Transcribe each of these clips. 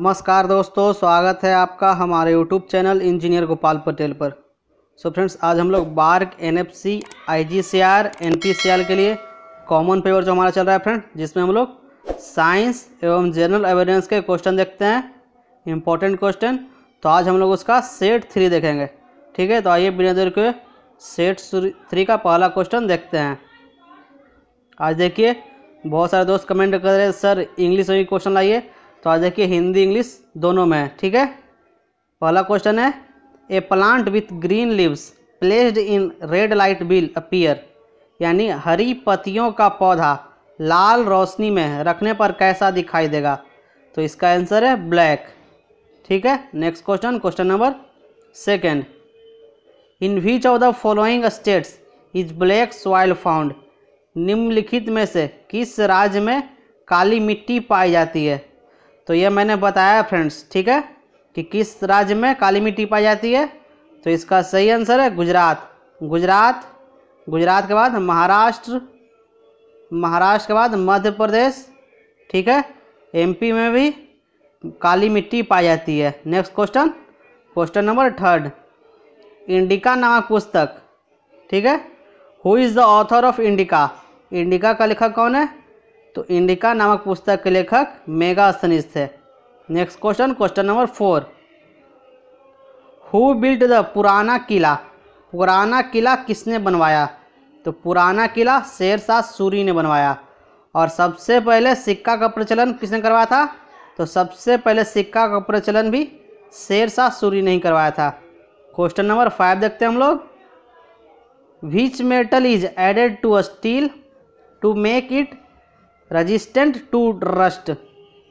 नमस्कार दोस्तों स्वागत है आपका हमारे YouTube channel engineer Gopal Patel पर सो so फ्रेंड्स आज हम लोग BARC N F C I G C R N P C R के लिए कॉमन पेपर जो हमारा चल रहा है फ्रेंड जिसमें हम लोग साइंस एवं जनरल एविडेंस के क्वेश्चन देखते हैं इंपॉर्टेंट क्वेश्चन तो आज हम लोग उसका सेट थ्री देखेंगे ठीक है तो आइए बिना देर के सेट थ्री का पहला क्वेश्चन देखते हैं आज देखिए बहुत सारे दोस्त कमेंट कर रहे हैं सर इंग्लिश में भी क्वेश्चन लाइए तो आ देखिए हिंदी इंग्लिश दोनों में है ठीक है पहला क्वेश्चन है a plant with green leaves placed in red light will appear यानी हरी पत्तियों का पौधा लाल रोशनी में रखने पर कैसा दिखाई देगा तो इसका आंसर है ब्लैक ठीक है next question question number second in which of the following states is black soil found निम्नलिखित में से किस राज्य में काली मिट्टी पाई जाती है तो यह मैंने बताया फ्रेंड्स ठीक है कि किस राज्य में काली मिट्टी पाई जाती है तो इसका सही आंसर है गुजरात गुजरात गुजरात के बाद महाराष्ट्र महाराष्ट्र के बाद मध्य प्रदेश ठीक है एमपी में भी काली मिट्टी पाई जाती है next question question number third Indica नामक पुस्तक ठीक है who is the author of Indica Indica का लेखक कौन है तो इंडिका नामक पुस्तक के लेखक मेगा सनिस थे next question question number four who built the Purana Qila पुराना किला किसने बनवाया तो पुराना किला शेर शाह सूरी ने बनवाया और सबसे पहले सिक्का का प्रचलन किसने करवाया था तो सबसे पहले सिक्का का प्रचलन भी शेर शाह सूरी ने ही करवाया था क्वेश्चन नंबर फाइव देखते हैं हम लोग which metal is added to a steel to make it resistant to rust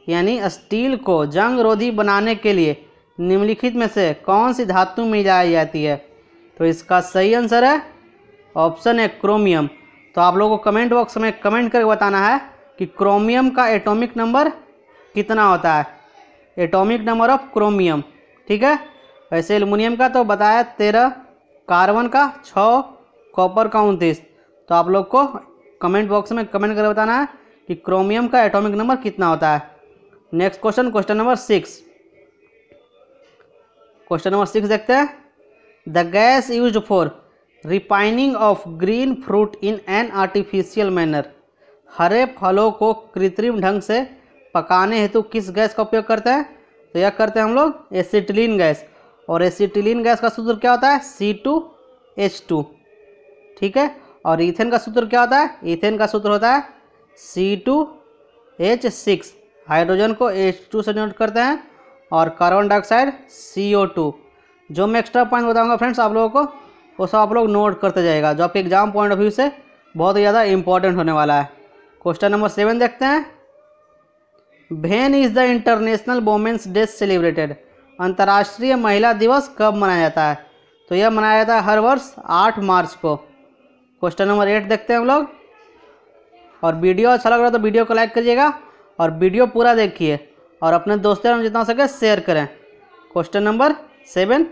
यानी स्टील को जंग रोधी बनाने के लिए निम्नलिखित में से कौन सी धातु मिलाई जाती है तो इसका सही आंसर है ऑप्शन है क्रोमियम तो आप लोगों को कमेंट बॉक्स में कमेंट करके बताना है कि क्रोमियम का एटॉमिक नंबर कितना होता है एटॉमिक नंबर ऑफ क्रोमियम ठीक है वैसे एलुमिनियम का तो बताया तेरह कार्बन का छः कॉपर का उनतीस तो आप लोग को कमेंट बॉक्स में कमेंट करके बताना है कि क्रोमियम का एटॉमिक नंबर कितना होता है next question question number six question number six देखते हैं the gas use for refining of green fruit in an artificial manner हरे फलों को कृत्रिम ढंग से पकाने हेतु किस गैस का उपयोग करते हैं तो यह करते हैं हम लोग एसिटिलीन गैस और एसिटिलीन गैस का सूत्र क्या होता है सी टू एच टू ठीक है और इथेन का सूत्र क्या होता है इथेन का सूत्र होता है C two H six hydrogen को एच टू से नोट करते हैं और carbon dioxide C O two जो मैं एक्स्ट्रा पॉइंट बताऊंगा फ्रेंड्स आप लोगों को वो सब आप लोग नोट करते जाएगा जो आपके एग्जाम पॉइंट ऑफ व्यू से बहुत ही ज़्यादा इंपॉर्टेंट होने वाला है क्वेश्चन नंबर सेवन देखते हैं when is the international women's day celebrated अंतर्राष्ट्रीय महिला दिवस कब मनाया जाता है तो यह मनाया जाता है हर वर्ष आठ मार्च को क्वेश्चन नंबर एट देखते हैं हम लोग और वीडियो अच्छा लग रहा है तो वीडियो को लाइक करिएगा और वीडियो पूरा देखिए और अपने दोस्तों में जितना हो सके शेयर करें question number seven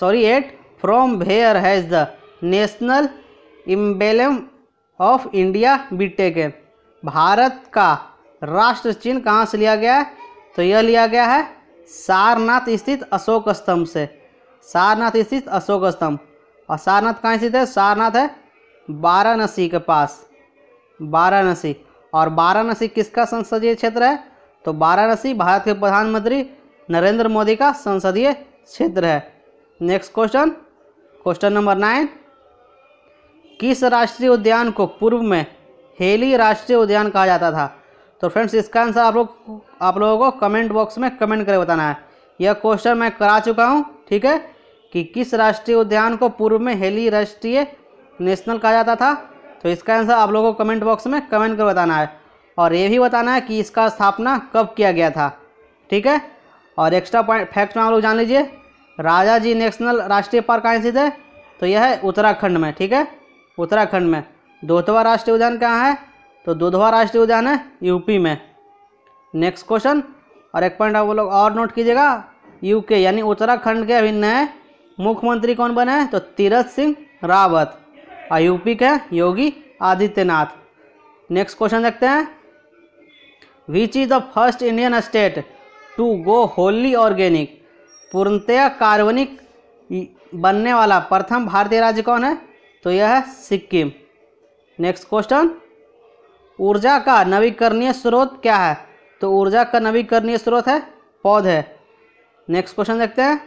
sorry eight from where has the national emblem of India be taken भारत का राष्ट्र चिन्ह कहाँ से लिया गया है तो यह लिया गया है सारनाथ स्थित अशोक स्तंभ से सारनाथ स्थित अशोक स्तंभ और सारनाथ कहाँ स्थित है सारनाथ है वाराणसी के पास वाराणसी और वाराणसी किसका संसदीय क्षेत्र है तो वाराणसी भारत के प्रधानमंत्री नरेंद्र मोदी का संसदीय क्षेत्र है next question question number nine किस राष्ट्रीय उद्यान को पूर्व में हेली राष्ट्रीय उद्यान कहा जाता था तो फ्रेंड्स इसका आंसर आप लोग आप लोगों को कमेंट बॉक्स में कमेंट करके बताना है यह क्वेश्चन मैं करा चुका हूँ ठीक है कि किस राष्ट्रीय उद्यान को पूर्व में हेली राष्ट्रीय नेशनल कहा जाता था तो इसका आंसर आप लोगों को कमेंट बॉक्स में कमेंट कर बताना है और ये भी बताना है कि इसका स्थापना कब किया गया था ठीक है और एक्स्ट्रा पॉइंट फैक्ट में आप लोग जान लीजिए राजा जी नेशनल राष्ट्रीय पार्क कहाँ स्थित है तो यह है उत्तराखंड में ठीक है उत्तराखंड में दोधवा राष्ट्रीय उद्यान कहाँ है तो दोधवा राष्ट्रीय उद्यान है यूपी में नेक्स्ट क्वेश्चन और एक पॉइंट आप लोग और नोट कीजिएगा यूके यानी उत्तराखंड के अभी नए मुख्यमंत्री कौन बने हैं तो तीरथ सिंह रावत अयूपिक है योगी आदित्यनाथ नेक्स्ट क्वेश्चन देखते हैं which is the first Indian state to go wholly organic पूर्णतया कार्बनिक बनने वाला प्रथम भारतीय राज्य कौन है तो यह है सिक्किम नेक्स्ट क्वेश्चन ऊर्जा का नवीकरणीय स्रोत क्या है तो ऊर्जा का नवीकरणीय स्रोत है पौधे नेक्स्ट क्वेश्चन देखते हैं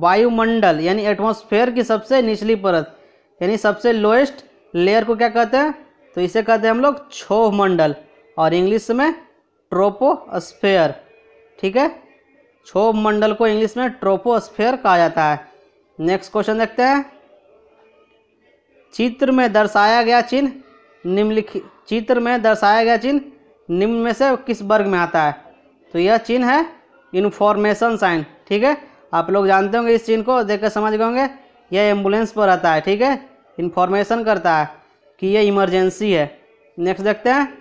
वायुमंडल यानी एटमॉस्फेयर की सबसे निचली परत यानी सबसे लोएस्ट लेयर को क्या कहते हैं तो इसे कहते हैं हम लोग छोह मंडल और इंग्लिश में ट्रोपोस्फेयर ठीक है छोह मंडल को इंग्लिश में ट्रोपोस्फेयर कहा जाता है नेक्स्ट क्वेश्चन देखते हैं चित्र में दर्शाया गया चिन्ह निम्नलिखित चित्र में दर्शाया गया चिन्ह निम्न में से किस वर्ग में आता है तो यह चिन्ह है इन्फॉर्मेशन साइन ठीक है आप लोग जानते होंगे इस चिन्ह को देख समझ गए होंगे यह एम्बुलेंस पर आता है ठीक है इन्फॉर्मेशन करता है कि ये इमरजेंसी है नेक्स्ट देखते हैं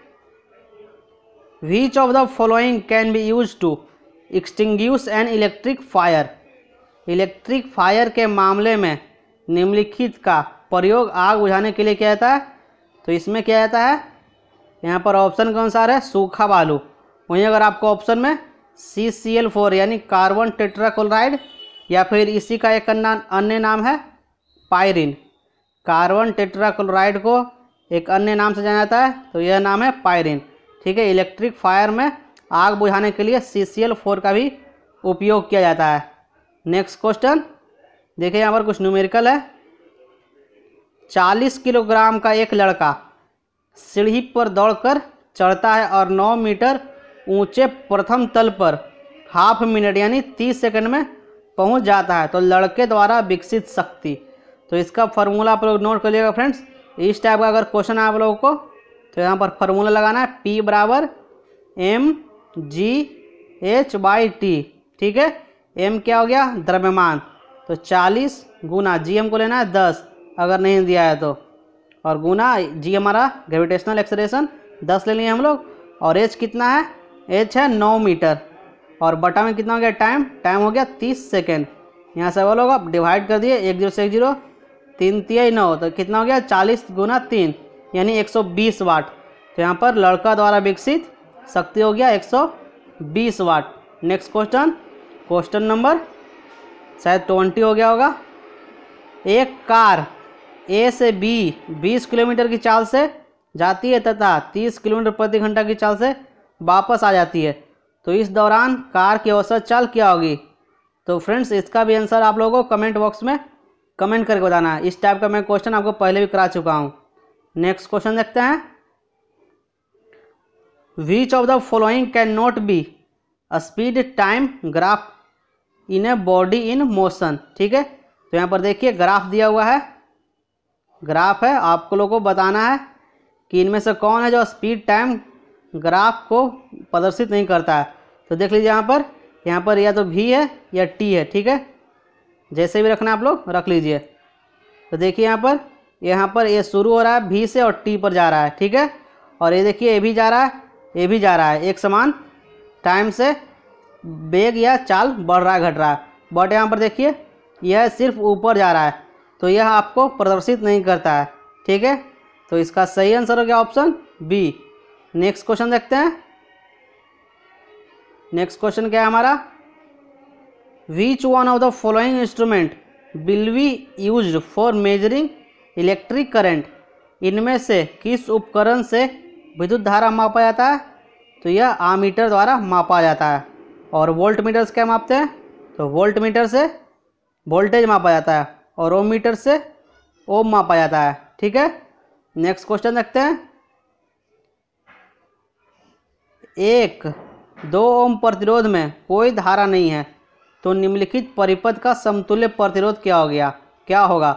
which of the following can be use to extinguish an electric fire electric fire के मामले में निम्नलिखित का प्रयोग आग बुझाने के लिए किया जाता है तो इसमें क्या जाता है यहाँ पर ऑप्शन का अनुसार है सूखा बालू वहीं अगर आपको ऑप्शन में सी सी एल फोर यानी कार्बन टेट्राक्लोराइड या फिर इसी का एक अन्य नाम है पायरिन कार्बन टेट्राक्लोराइड को एक अन्य नाम से जाना जाता है तो यह नाम है पायरिन ठीक है इलेक्ट्रिक फायर में आग बुझाने के लिए सी सी एल फोर का भी उपयोग किया जाता है नेक्स्ट क्वेश्चन देखिए यहाँ पर कुछ न्यूमेरिकल है चालीस किलोग्राम का एक लड़का सीढ़ी पर दौड़कर चढ़ता है और नौ मीटर ऊंचे प्रथम तल पर हाफ मिनट यानी तीस सेकंड में पहुंच जाता है तो लड़के द्वारा विकसित शक्ति तो इसका फार्मूला आप लोग नोट कर लीजिएगा फ्रेंड्स इस टाइप का अगर क्वेश्चन है आप लोगों को तो यहाँ पर फार्मूला लगाना है पी बराबर M G H by T ठीक है एम क्या हो गया द्रव्यमान तो 40 गुना जी एम को लेना है 10 अगर नहीं दिया है तो और गुना जी हमारा ग्रेविटेशनल एक्सरेशन 10 ले लिए हम लोग और एच कितना है एच है 9 मीटर और बटा में कितना हो गया टाइम टाइम हो गया 30 सेकेंड यहाँ से वो लोग आप डिवाइड कर दिए एक जीरो से एक जीरो तीन तिहाई नौ तो कितना हो गया चालीस गुना तीन यानी एक सौ बीस वाट तो यहाँ पर लड़का द्वारा विकसित शक्ति हो गया एक सौ बीस watt next question question number शायद ट्वेंटी हो गया होगा एक कार ए से बी बीस किलोमीटर की चाल से जाती है तथा तीस किलोमीटर प्रति घंटा की चाल से वापस आ जाती है तो इस दौरान कार की औसत चाल क्या होगी तो फ्रेंड्स इसका भी आंसर आप लोगों को कमेंट बॉक्स में कमेंट करके बताना इस टाइप का मैं क्वेश्चन आपको पहले भी करा चुका हूँ नेक्स्ट क्वेश्चन देखते हैं which of the following can not be speed time graph in a body in motion ठीक है तो यहाँ पर देखिए ग्राफ दिया हुआ है ग्राफ है आप लोगों को बताना है कि इनमें से कौन है जो स्पीड टाइम ग्राफ को प्रदर्शित नहीं करता है तो देख लीजिए यहाँ पर यहाँ पर या तो भी है या टी है ठीक है जैसे भी रखना आप लोग रख लीजिए तो देखिए यहाँ पर यहाँ पर ये शुरू हो रहा है भी से और टी पर जा रहा है ठीक है और ये देखिए ये भी जा रहा है ये भी जा रहा है एक समान टाइम से बेग या चाल बढ़ रहा है घट रहा है बट यहाँ पर देखिए यह सिर्फ ऊपर जा रहा है तो यह आपको प्रदर्शित नहीं करता है ठीक है तो इसका सही आंसर हो गया ऑप्शन बी नेक्स्ट क्वेश्चन देखते हैं नेक्स्ट क्वेश्चन क्या है हमारा which one of the following instrument will be used for measuring electric current इनमें से किस उपकरण से विद्युत धारा मापा जाता है तो यह आमीटर द्वारा मापा जाता है और वोल्ट मीटर से क्या मापते हैं तो वोल्ट मीटर से वोल्टेज मापा जाता है और ओम मीटर से ओम मापा जाता है ठीक है नेक्स्ट क्वेश्चन देखते हैं एक दो ओम प्रतिरोध में कोई धारा नहीं है तो निम्नलिखित परिपथ का समतुल्य प्रतिरोध क्या हो गया क्या होगा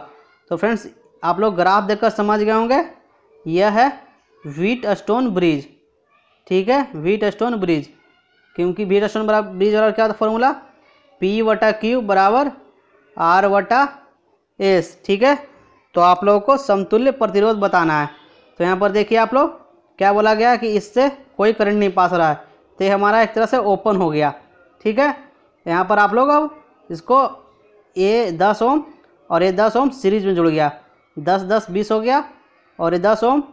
तो फ्रेंड्स आप लोग ग्राफ देखकर समझ गए होंगे यह है व्हीट स्टोन ब्रिज ठीक है व्हीट स्टोन ब्रिज क्योंकि व्हीट स्टोन बराबर ब्रिज बराबर क्या होता है फॉर्मूला पी वटा क्यू बराबर आर वटा एस ठीक है तो आप लोगों को समतुल्य प्रतिरोध बताना है तो यहाँ पर देखिए आप लोग क्या बोला गया कि इससे कोई करंट नहीं पास हो रहा है तो हमारा एक तरह से ओपन हो गया ठीक है यहाँ पर आप लोग अब इसको ए दस ओम और ये दस ओम सीरीज में जुड़ गया दस दस बीस हो गया और ये दस ओम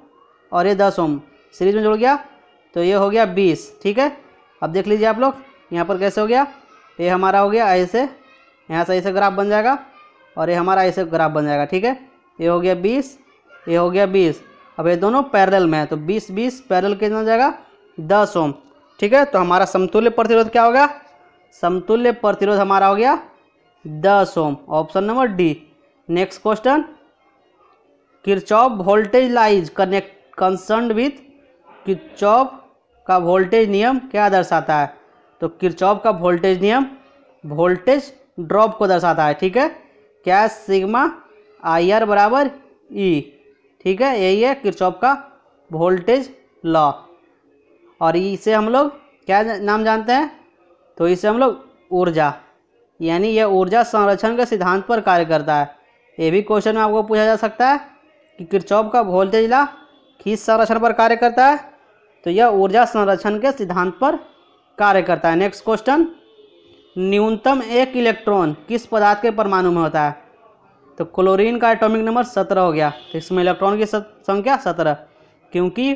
और ये दस ओम सीरीज में जुड़ गया तो ये हो गया बीस ठीक है अब देख लीजिए आप लोग यहाँ पर कैसे हो गया ये हमारा हो गया ऐसे यहाँ से ऐसे ग्राफ बन जाएगा और ये हमारा ऐसे ग्राफ बन जाएगा ठीक है ये हो गया बीस ये हो गया बीस अब ये दोनों पैरल में है तो बीस बीस पैरल कितना जाएगा दस ओम ठीक है तो हमारा समतुल्य प्रतिरोध क्या होगा समतुल्य प्रतिरोध हमारा हो गया दस ohm option number D next question Kirchhoff voltage laws connect concern with Kirchhoff का वोल्टेज नियम क्या दर्शाता है तो किरचॉप का वोल्टेज नियम वोल्टेज ड्रॉप को दर्शाता है ठीक है क्या सिग्मा आई आर बराबर ई e, ठीक है यही है किरचॉप का वोल्टेज लॉ और इसे हम लोग क्या नाम जानते हैं तो इसे हम लोग ऊर्जा यानी यह ऊर्जा संरक्षण के सिद्धांत पर कार्य करता है ये भी क्वेश्चन में आपको पूछा जा सकता है कि किरचौप का वोल्टेज ला किस संरक्षण पर कार्य करता है तो यह ऊर्जा संरक्षण के सिद्धांत पर कार्य करता है नेक्स्ट क्वेश्चन न्यूनतम एक इलेक्ट्रॉन किस पदार्थ के परमाणु में होता है तो क्लोरीन का एटॉमिक नंबर सत्रह हो गया तो इसमें इलेक्ट्रॉन की संख्या सत्रह क्योंकि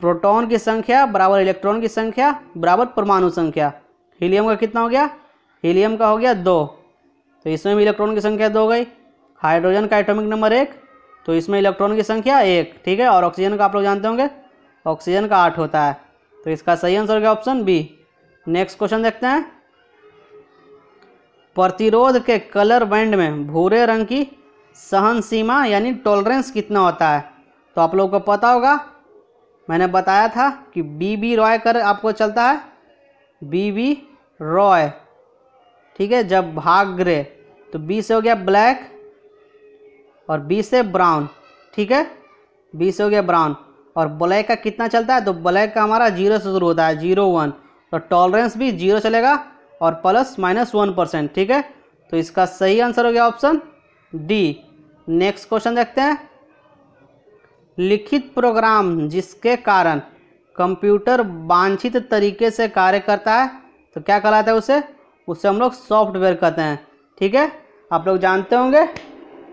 प्रोटॉन की संख्या बराबर इलेक्ट्रॉन की संख्या बराबर परमाणु संख्या हीलियम का कितना हो गया हीलियम का हो गया दो तो इसमें भी इलेक्ट्रॉन की संख्या दो गई हाइड्रोजन का एटॉमिक नंबर एक तो इसमें इलेक्ट्रॉन की संख्या एक ठीक है और ऑक्सीजन का आप लोग जानते होंगे ऑक्सीजन का आठ होता है तो इसका सही आंसर हो गया ऑप्शन बी नेक्स्ट क्वेश्चन देखते हैं प्रतिरोध के कलर बैंड में भूरे रंग की सहन सीमा यानी टॉलरेंस कितना होता है तो आप लोगों को पता होगा मैंने बताया था कि बी बी रॉय कर आपको चलता है बीवी रॉय ठीक है जब भाग ग्रे तो बी से हो गया ब्लैक और बी से ब्राउन ठीक है बी से हो गया ब्राउन और ब्लैक का कितना चलता है तो ब्लैक का हमारा जीरो से शुरू होता है जीरो वन तो टॉलरेंस भी जीरो चलेगा और प्लस माइनस वन परसेंट ठीक है तो इसका सही आंसर हो गया ऑप्शन डी नेक्स्ट क्वेश्चन देखते हैं लिखित प्रोग्राम जिसके कारण कंप्यूटर वांछित तरीके से कार्य करता है तो क्या कहलाता है उसे उसे हम लोग सॉफ्टवेयर कहते हैं ठीक है आप लोग जानते होंगे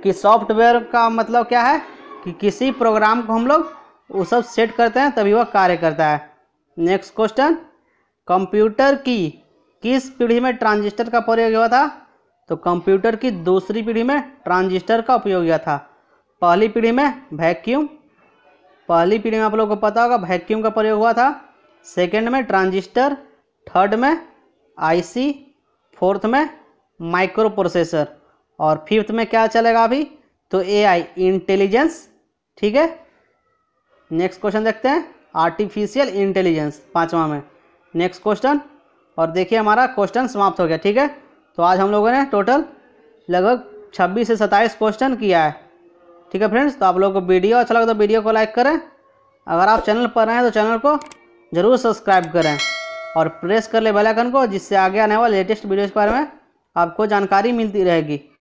कि सॉफ्टवेयर का मतलब क्या है कि किसी प्रोग्राम को हम लोग वो सब सेट करते हैं तभी वह कार्य करता है नेक्स्ट क्वेश्चन कंप्यूटर की किस पीढ़ी में ट्रांजिस्टर का प्रयोग हुआ था तो कंप्यूटर की दूसरी पीढ़ी में ट्रांजिस्टर का उपयोग हुआ था पहली पीढ़ी में वैक्यूम पहली पीढ़ी में आप लोगों को पता होगा वैक्यूम का प्रयोग हुआ था सेकेंड में ट्रांजिस्टर थर्ड में आईसी फोर्थ में माइक्रो प्रोसेसर और फिफ्थ में क्या चलेगा अभी तो एआई इंटेलिजेंस ठीक है नेक्स्ट क्वेश्चन देखते हैं आर्टिफिशियल इंटेलिजेंस पाँचवा में नेक्स्ट क्वेश्चन और देखिए हमारा क्वेश्चन समाप्त हो गया ठीक है तो आज हम लोगों ने टोटल लगभग छब्बीस से सत्ताईस क्वेश्चन किया है ठीक है फ्रेंड्स तो आप लोगों को वीडियो अच्छा लगा तो वीडियो को लाइक करें अगर आप चैनल पर हैं तो चैनल को ज़रूर सब्सक्राइब करें और प्रेस कर ले बेल आइकन को जिससे आगे आने वाले लेटेस्ट वीडियोज़ के बारे में आपको जानकारी मिलती रहेगी